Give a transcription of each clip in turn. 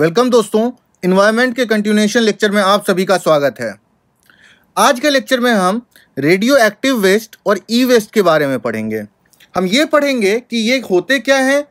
welcome दोस्तों environment के continuation lecture में आप सभी का स्वागत है आज के लेक्चर में हम रेडियो एक्टिव वेस्ट और ई वेस्ट के बारे में पढ़ेंगे हम ये पढ़ेंगे कि ये होते क्या हैं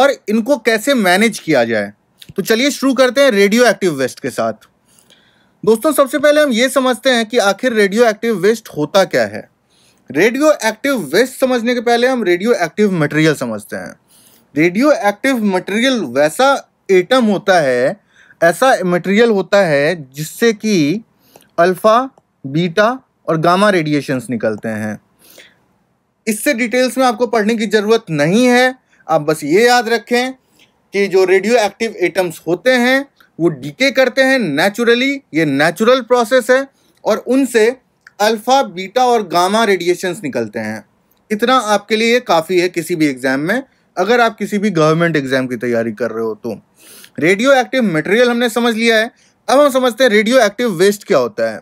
और इनको कैसे मैनेज किया जाए तो चलिए शुरू करते हैं रेडियो एक्टिव वेस्ट के साथ दोस्तों सबसे पहले हम ये समझते हैं कि आखिर रेडियो एक्टिव वेस्ट होता क्या है रेडियो एक्टिव वेस्ट समझने के पहले हम रेडियो एक्टिव मटेरियल समझते हैं रेडियो एक्टिव मटेरियल वैसा एटम होता है ऐसा मटेरियल होता है जिससे कि अल्फ़ा बीटा और गामा रेडिएशंस निकलते हैं इससे डिटेल्स में आपको पढ़ने की ज़रूरत नहीं है आप बस ये याद रखें कि जो रेडियो एक्टिव एटम्स होते हैं वो डीके करते हैं नेचुरली ये नेचुरल प्रोसेस है और उनसे अल्फ़ा बीटा और गामा रेडिएशंस निकलते हैं इतना आपके लिए काफ़ी है किसी भी एग्ज़ाम में अगर आप किसी भी गवर्नमेंट एग्जाम की तैयारी कर रहे हो तो रेडियो एक्टिव मटेरियल हमने समझ लिया है अब हम समझते हैं रेडियो एक्टिव वेस्ट क्या होता है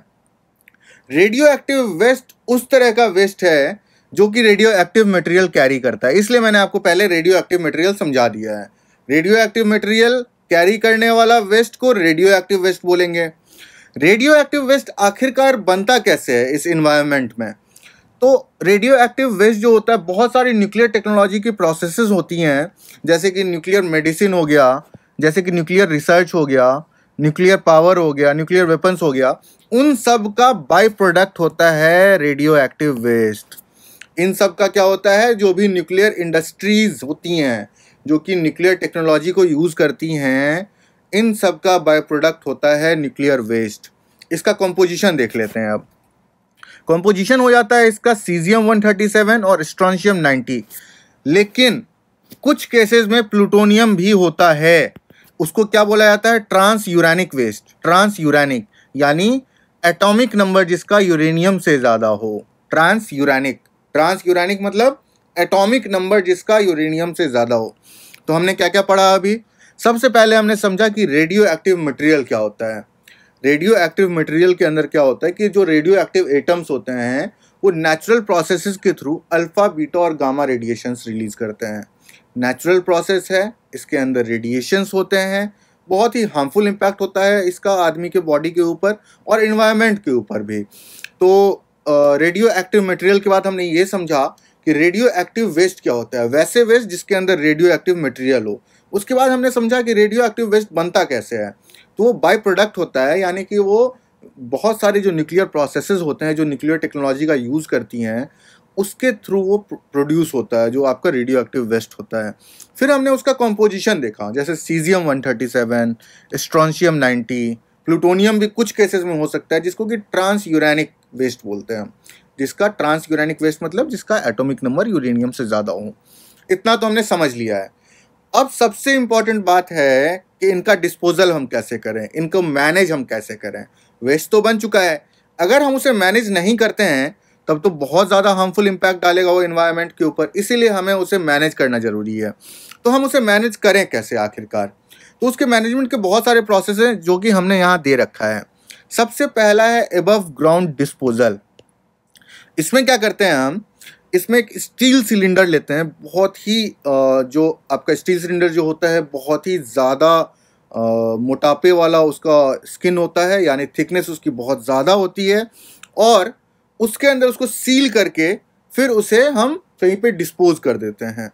रेडियो एक्टिव वेस्ट उस तरह का वेस्ट है जो कि रेडियो एक्टिव मटेरियल कैरी करता है इसलिए मैंने आपको पहले रेडियो एक्टिव मटेरियल समझा दिया है रेडियो एक्टिव मटेरियल कैरी करने वाला वेस्ट को रेडियो एक्टिव वेस्ट बोलेंगे रेडियो एक्टिव वेस्ट आखिरकार बनता कैसे है इस इन्वायरमेंट में तो रेडियो एक्टिव वेस्ट जो होता है बहुत सारी न्यूक्लियर टेक्नोलॉजी की प्रोसेसेस होती हैं जैसे कि न्यूक्लियर मेडिसिन हो गया जैसे कि न्यूक्लियर रिसर्च हो गया न्यूक्लियर पावर हो गया न्यूक्लियर वेपन्स हो गया उन सब का बाई प्रोडक्ट होता है रेडियो एक्टिव वेस्ट इन सब का क्या होता है जो भी न्यूक्लियर इंडस्ट्रीज़ होती हैं जो कि न्यूक्लियर टेक्नोलॉजी को यूज़ करती हैं इन सब का बाय प्रोडक्ट होता है न्यूक्लियर वेस्ट इसका कंपोजिशन देख लेते हैं अब कंपोजिशन हो जाता है इसका सीजियम 137 और स्ट्रॉन्शियम 90 लेकिन कुछ केसेस में प्लूटोनियम भी होता है उसको क्या बोला जाता है transuranic waste transuranic यानी एटॉमिक नंबर जिसका यूरेनियम से ज़्यादा हो ट्रांस यूरानिक ट्रांस यूरानिक मतलब एटॉमिक नंबर जिसका यूरेनियम से ज़्यादा हो तो हमने क्या क्या पढ़ा अभी सबसे पहले हमने समझा कि रेडियो एक्टिव मटेरियल क्या होता है रेडियो एक्टिव मटेरियल के अंदर क्या होता है कि जो रेडियो एक्टिव एटम्स होते हैं वो नेचुरल प्रोसेसेस के थ्रू अल्फ़ा बीटा और गामा रेडिएशंस रिलीज़ करते हैं नेचुरल प्रोसेस है इसके अंदर रेडिएशंस होते हैं बहुत ही हार्मफुल इम्पैक्ट होता है इसका आदमी के बॉडी के ऊपर और इन्वायरमेंट के ऊपर भी तो रेडियो एक्टिव मटेरियल के बाद हमने ये समझा कि रेडियो एक्टिव वेस्ट क्या होता है वैसे वेस्ट जिसके अंदर रेडियो एक्टिव मटेरियल हो उसके बाद हमने समझा कि रेडियो एक्टिव वेस्ट बनता कैसे है तो वो बाई प्रोडक्ट होता है यानी कि वो बहुत सारे जो न्यूक्लियर प्रोसेसेस होते हैं जो न्यूक्लियर टेक्नोलॉजी का यूज़ करती हैं उसके थ्रू वो प्रोड्यूस होता है जो आपका रेडियो एक्टिव वेस्ट होता है फिर हमने उसका कॉम्पोजिशन देखा जैसे सीजियम 137, स्ट्रॉन्शियम नाइन्टी प्लूटोनियम भी कुछ केसेस में हो सकता है जिसको कि ट्रांस यूरानिक वेस्ट बोलते हैं जिसका ट्रांस यूरानिक वेस्ट मतलब जिसका एटॉमिक नंबर यूरेनियम से ज़्यादा हो इतना तो हमने समझ लिया है अब सबसे इंपॉर्टेंट बात है कि इनका डिस्पोजल हम कैसे करें इनको मैनेज हम कैसे करें वेस्ट तो बन चुका है अगर हम उसे मैनेज नहीं करते हैं तब तो बहुत ज़्यादा हार्मफुल इम्पैक्ट डालेगा वो इन्वायरमेंट के ऊपर इसीलिए हमें उसे मैनेज करना ज़रूरी है तो हम उसे मैनेज करें कैसे आखिरकार तो उसके मैनेजमेंट के बहुत सारे प्रोसेस हैं जो कि हमने यहाँ दे रखा है सबसे पहला है एबव ग्राउंड डिस्पोजल इसमें क्या करते हैं हम इसमें एक स्टील सिलेंडर लेते हैं बहुत ही जो आपका स्टील सिलेंडर जो होता है बहुत ही ज़्यादा मोटापे वाला उसका स्किन होता है यानी थिकनेस उसकी बहुत ज़्यादा होती है और उसके अंदर उसको सील करके फिर उसे हम कहीं पे डिस्पोज कर देते हैं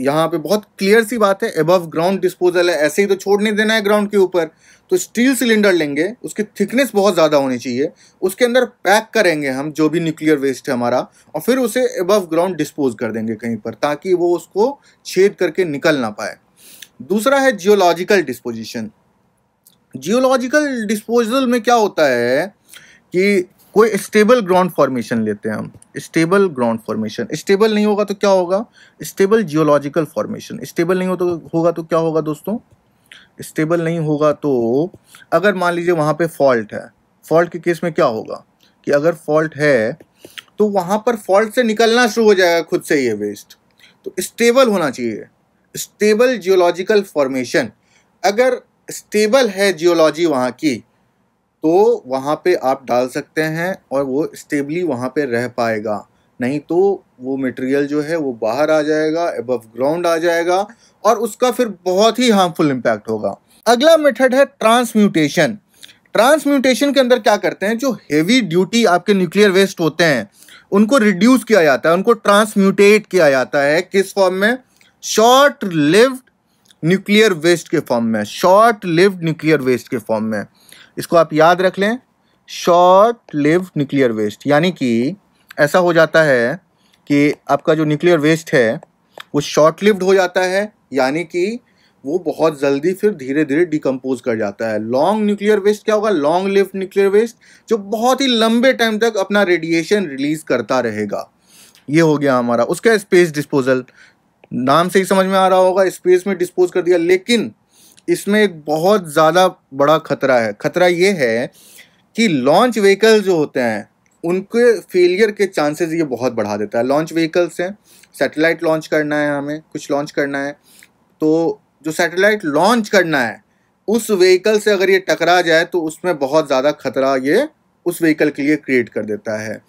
यहाँ पे बहुत क्लियर सी बात है अबव ग्राउंड डिस्पोजल है ऐसे ही तो छोड़ नहीं देना है ग्राउंड के ऊपर तो स्टील सिलेंडर लेंगे उसकी थिकनेस बहुत ज़्यादा होनी चाहिए उसके अंदर पैक करेंगे हम जो भी न्यूक्लियर वेस्ट है हमारा और फिर उसे एबव ग्राउंड डिस्पोज कर देंगे कहीं पर ताकि वो उसको छेद करके निकल ना पाए दूसरा है जियोलॉजिकल डिस्पोजिशन जियोलॉजिकल डिस्पोजल में क्या होता है कि कोई स्टेबल ग्राउंड फॉर्मेशन लेते हैं हम स्टेबल ग्राउंड फॉर्मेशन स्टेबल नहीं होगा तो क्या होगा स्टेबल जियोलॉजिकल फॉर्मेशन स्टेबल नहीं हो तो होगा तो क्या होगा दोस्तों स्टेबल नहीं होगा तो अगर मान लीजिए वहाँ पे फॉल्ट है फॉल्ट के केस में क्या होगा कि अगर फॉल्ट है तो वहाँ पर फॉल्ट से निकलना शुरू हो जाएगा खुद से ये वेस्ट तो स्टेबल होना चाहिए स्टेबल जियोलॉजिकल फॉर्मेशन अगर स्टेबल है जियोलॉजी वहाँ की तो वहाँ पे आप डाल सकते हैं और वो स्टेबली वहाँ पे रह पाएगा नहीं तो वो मटेरियल जो है वो बाहर आ जाएगा एबव ग्राउंड आ जाएगा और उसका फिर बहुत ही हार्मफुल इम्पैक्ट होगा अगला मेथड है ट्रांसम्यूटेशन ट्रांसम्यूटेशन के अंदर क्या करते हैं जो हेवी ड्यूटी आपके न्यूक्लियर वेस्ट होते हैं उनको रिड्यूस किया जाता है उनको ट्रांसम्यूटेट किया जाता है किस फॉर्म में शॉर्ट लिव्ड न्यूक्लियर वेस्ट के फॉर्म में शॉर्ट लिव्ड न्यूक्लियर वेस्ट के फॉर्म में इसको आप याद रख लें शॉर्ट लिव न्यूक्लियर वेस्ट यानी कि ऐसा हो जाता है कि आपका जो न्यूक्लियर वेस्ट है वो शॉर्ट लिव्ड हो जाता है यानी कि वो बहुत जल्दी फिर धीरे धीरे डिकम्पोज कर जाता है लॉन्ग न्यूक्लियर वेस्ट क्या होगा लॉन्ग लिव न्यूक्लियर वेस्ट जो बहुत ही लंबे टाइम तक अपना रेडिएशन रिलीज करता रहेगा ये हो गया हमारा उसका स्पेस डिस्पोजल नाम से ही समझ में आ रहा होगा स्पेस में डिस्पोज कर दिया लेकिन इसमें एक बहुत ज़्यादा बड़ा खतरा है खतरा ये है कि लॉन्च व्हीकल जो होते हैं उनके फेलियर के चांसेस ये बहुत बढ़ा देता है लॉन्च व्हीकल्स हैं सैटेलाइट लॉन्च करना है हमें कुछ लॉन्च करना है तो जो सैटेलाइट लॉन्च करना है उस व्हीकल से अगर ये टकरा जाए तो उसमें बहुत ज़्यादा खतरा ये उस व्हीकल के लिए क्रिएट कर देता है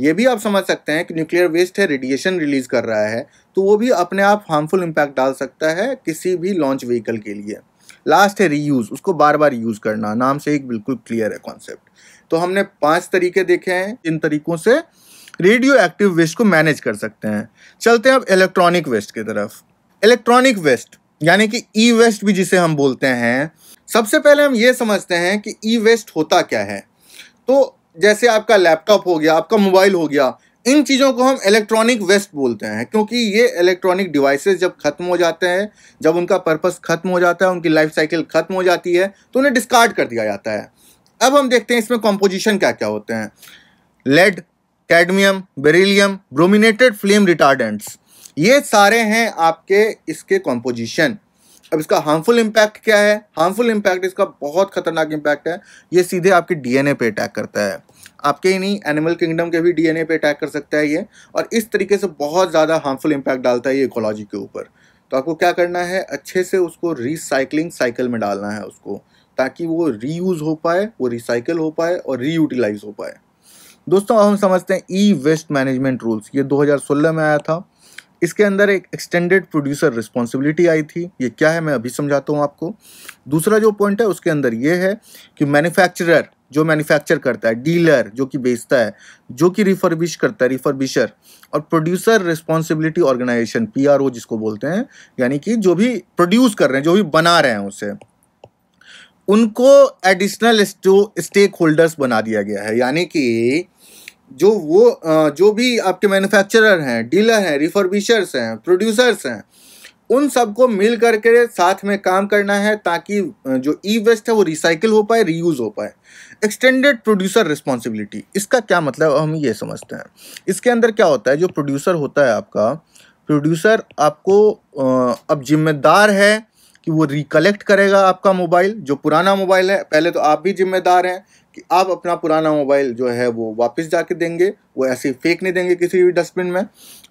ये भी आप समझ सकते हैं कि न्यूक्लियर वेस्ट है रेडिएशन रिलीज़ कर रहा है तो वो भी अपने आप हार्मफुल इम्पैक्ट डाल सकता है किसी भी लॉन्च व्हीकल के लिए लास्ट है रीयूज़ उसको बार बार यूज़ करना नाम से एक बिल्कुल क्लियर है कॉन्सेप्ट तो हमने पांच तरीके देखे हैं इन तरीकों से रेडियो एक्टिव वेस्ट को मैनेज कर सकते हैं चलते हैं अब इलेक्ट्रॉनिक वेस्ट की तरफ इलेक्ट्रॉनिक वेस्ट यानी कि ई वेस्ट भी जिसे हम बोलते हैं सबसे पहले हम ये समझते हैं कि ई वेस्ट होता क्या है तो जैसे आपका लैपटॉप हो गया आपका मोबाइल हो गया इन चीज़ों को हम इलेक्ट्रॉनिक वेस्ट बोलते हैं क्योंकि ये इलेक्ट्रॉनिक डिवाइसेस जब ख़त्म हो जाते हैं जब उनका पर्पस ख़त्म हो जाता है उनकी लाइफ साइकिल ख़त्म हो जाती है तो उन्हें डिस्कार्ड कर दिया जाता है अब हम देखते हैं इसमें कॉम्पोजिशन क्या क्या होते हैं lead cadmium beryllium brominated flame retardants ये सारे हैं आपके इसके कॉम्पोजिशन अब इसका हार्मफुल इम्पैक्ट क्या है हार्मफुल इम्पैक्ट इसका बहुत खतरनाक इम्पैक्ट है ये सीधे आपके डीएनए पे अटैक करता है आपके ही नहीं एनिमल किंगडम के भी डीएनए पे अटैक कर सकता है ये और इस तरीके से बहुत ज़्यादा हार्मफुल इम्पैक्ट डालता है ये इकोलॉजी के ऊपर तो आपको क्या करना है अच्छे से उसको रिसाइकलिंग साइकिल में डालना है उसको ताकि वो रीयूज़ हो पाए वो रिसाइकिल हो पाए और रीयूटिलाइज हो पाए दोस्तों अब हम समझते हैं ई वेस्ट मैनेजमेंट रूल्स ये 2016 में आया था इसके अंदर एक एक्सटेंडेड प्रोड्यूसर रिस्पॉन्सिबिलिटी आई थी ये क्या है मैं अभी समझाता हूँ आपको दूसरा जो पॉइंट है उसके अंदर ये है कि मैन्युफैक्चरर जो मैन्युफैक्चर करता है डीलर जो कि बेचता है जो कि रिफर्बिश करता है रिफर्बिशर और प्रोड्यूसर रिस्पॉन्सिबिलिटी ऑर्गेनाइजेशन पी जिसको बोलते हैं यानी कि जो भी प्रोड्यूस कर रहे हैं जो भी बना रहे हैं उसे उनको एडिशनल स्टेक होल्डर्स बना दिया गया है यानी कि जो वो जो भी आपके मैन्युफैक्चरर हैं डीलर हैं रिफर्बिशर्स हैं प्रोड्यूसर्स हैं उन सबको मिल करके साथ में काम करना है ताकि जो ई वेस्ट है वो रिसाइकिल हो पाए रीयूज़ हो पाए एक्सटेंडेड प्रोड्यूसर रिस्पॉन्सिबिलिटी इसका क्या मतलब हम ये समझते हैं इसके अंदर क्या होता है जो प्रोड्यूसर होता है आपका प्रोड्यूसर आपको अब जिम्मेदार है कि वो रिकलेक्ट करेगा आपका मोबाइल जो पुराना मोबाइल है पहले तो आप भी जिम्मेदार हैं कि आप अपना पुराना मोबाइल जो है वो वापस कर देंगे वो ऐसे फेंक नहीं देंगे किसी भी डस्टबिन में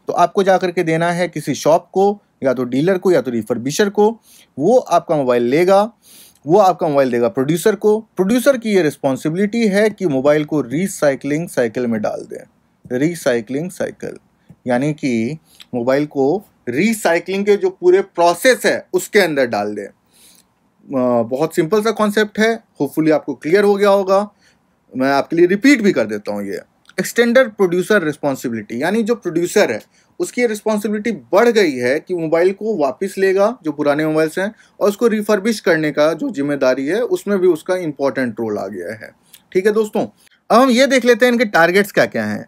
तो आपको जा करके देना है किसी शॉप को या तो डीलर को या तो रिफर्बिशर को वो आपका मोबाइल लेगा वो आपका मोबाइल देगा प्रोड्यूसर को प्रोड्यूसर की ये रिस्पॉन्सिबिलिटी है कि मोबाइल को रिसाइकलिंग साइकिल में डाल दें रिसाइकलिंग साइकिल यानी कि मोबाइल को रिसाइकलिंग के जो पूरे प्रोसेस है उसके अंदर डाल दें बहुत सिंपल सा कॉन्सेप्ट है होपफुली आपको क्लियर हो गया होगा मैं आपके लिए रिपीट भी कर देता हूँ ये एक्सटेंडर प्रोड्यूसर रिस्पॉन्सिबिलिटी यानी जो प्रोड्यूसर है उसकी रिस्पॉन्सिबिलिटी बढ़ गई है कि मोबाइल को वापस लेगा जो पुराने मोबाइल्स हैं और उसको रिफर्बिश करने का जो जिम्मेदारी है उसमें भी उसका इंपॉर्टेंट रोल आ गया है ठीक है दोस्तों अब हम ये देख लेते हैं इनके टारगेट्स क्या क्या हैं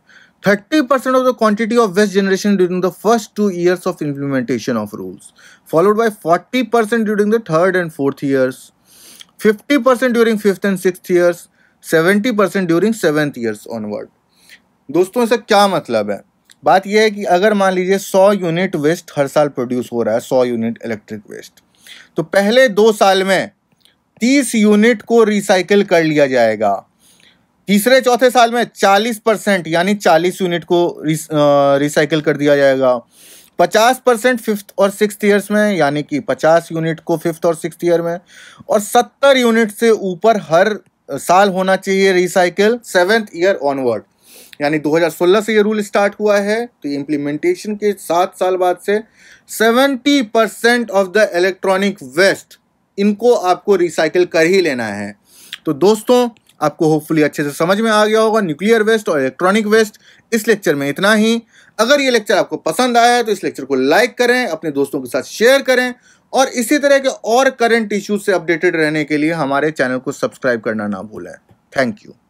thirty percent of the quantity of waste generation during the first two years of implementation of rules followed by forty percent during the third and fourth years fifty percent during fifth and six years seventy percent during seventh years onward दोस्तों इसका क्या मतलब है बात यह है कि अगर मान लीजिए 100 यूनिट वेस्ट हर साल प्रोड्यूस हो रहा है 100 यूनिट इलेक्ट्रिक वेस्ट तो पहले दो साल में 30 यूनिट को रिसाइकिल कर लिया जाएगा तीसरे चौथे साल में 40 परसेंट यानी 40 यूनिट को रिसाइकिल कर दिया जाएगा 50 परसेंट फिफ्थ और सिक्स ईयर्स में यानी कि 50 यूनिट को फिफ्थ और सिक्स ईयर में और 70 यूनिट से ऊपर हर साल होना चाहिए रिसाइकिल सेवेंथ ईयर ऑनवर्ड यानी 2016 से ये रूल स्टार्ट हुआ है तो इम्प्लीमेंटेशन के सात साल बाद से 70 percent of the electronic waste इनको आपको रिसाइकिल कर ही लेना है तो दोस्तों आपको होपफुली अच्छे से समझ में आ गया होगा न्यूक्लियर वेस्ट और इलेक्ट्रॉनिक वेस्ट इस लेक्चर में इतना ही अगर ये लेक्चर आपको पसंद आया है तो इस लेक्चर को लाइक करें अपने दोस्तों के साथ शेयर करें और इसी तरह के और करंट इश्यूज से अपडेटेड रहने के लिए हमारे चैनल को सब्सक्राइब करना ना भूलें थैंक यू